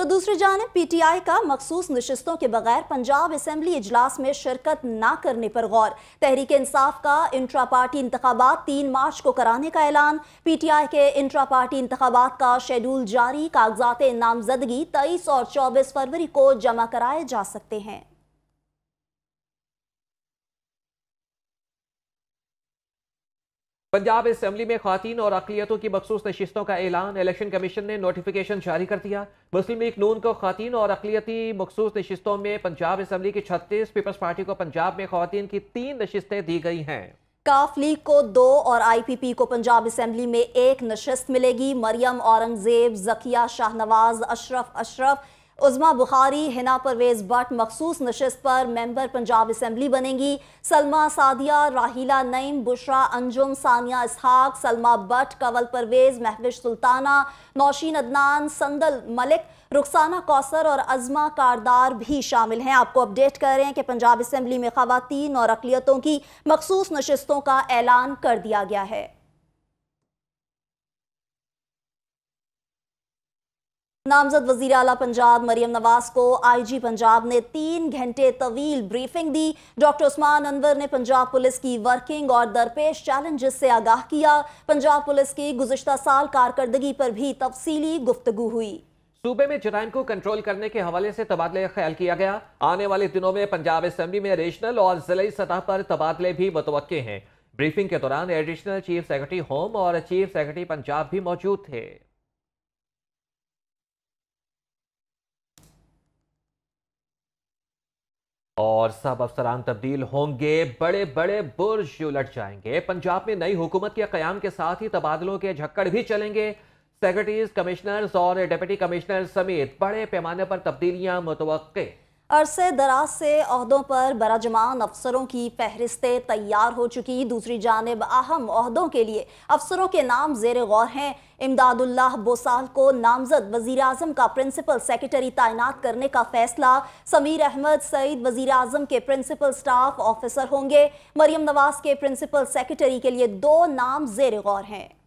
तो दूसरी जानब पीटीआई का मखसूस नशस्तों के बगैर पंजाब असम्बली इजलास में शिरकत न करने पर गौर तहरीक इंसाफ का इंट्रा पार्टी इंतबात तीन मार्च को कराने का ऐलान पीटीआई के इंट्रा पार्टी इंतबात का शेड्यूल जारी कागजात नामजदगी तेईस और चौबीस फरवरी को जमा कराए जा सकते हैं पंजाब असम्बली में खातन और अकलीतों की मखसूस नशस्तों का ऐलान इलेक्शन कमीशन ने नोटिफिकेशन जारी कर दिया मुस्लिम लीग नून को खातन और अकलीती मखसूस नशस्तों में पंजाब असम्बली की छत्तीस पीपल्स पार्टी को पंजाब में खातन की तीन नशस्तें दी गई हैं काफ लीग को दो और आईपीपी को पंजाब असम्बली में एक नशस्त मिलेगी मरियम औरंगजेब जकिया शाहनवाज अशरफ अशरफ उजमा बुखारी हिना परवेज भट्ट मखसूस नशस्त पर मेंबर पंजाब असम्बली बनेंगी सलमा सादिया राहिला नईम बुशरा अंजुम सानिया इसहाक सलमा भट्ट कंवल परवेज महविश सुल्ताना नौशीन अदनान संदल मलिक रुखसाना कौसर और अजमा कारदार भी शामिल हैं आपको अपडेट कर रहे हैं कि पंजाब असम्बली में खातन और अकलीतों की मखसूस नशस्तों का ऐलान कर दिया गया है नामजद वजीर अला पंजाब मरियम नवाज को आई जी पंजाब ने तीन घंटे तवील ब्रीफिंग दी डॉक्टर उस्मान अनवर ने पंजाब पुलिस की वर्किंग और दरपेश चैलेंजेस से आगाह किया पंजाब पुलिस की गुजशत साल कारकर्दगी पर भी तफसीली गुफ्तगु हुई सूबे में जुराइम को कंट्रोल करने के हवाले से तबादले ख्याल किया गया आने वाले दिनों में पंजाब असम्बली में रीजनल और जिले सतह पर तबादले भी मुतव हैं ब्रीफिंग के दौरान एडिशनल चीफ सेक्रेटरी होम और चीफ सेक्रेटरी पंजाब भी मौजूद थे और सब अफसरान तब्दील होंगे बड़े बड़े बुर्ज उलट जाएंगे पंजाब में नई हुकूमत के क्याम के साथ ही तबादलों के झक्कड़ भी चलेंगे सेक्रेटरीज कमिश्नर्स और डिप्टी कमिश्नर समेत बड़े पैमाने पर तब्दीलियां मुतवे अरसे दराज से अहदों पर बराजमान अफसरों की फहरिस्तें तैयार हो चुकी दूसरी जानब अहम अहदों के लिए अफसरों के नाम जेर गौर हैं इमदादुल्लाह बोसाल को नामजद वजी अजम का प्रिंसिपल सेक्रेटरी तैनात करने का फैसला समीर अहमद सईद वजी अजम के प्रिंसिपल स्टाफ ऑफिसर होंगे मरियम नवाज के प्रिंसिपल सेक्रेटरी के लिए दो नाम जेर गौर हैं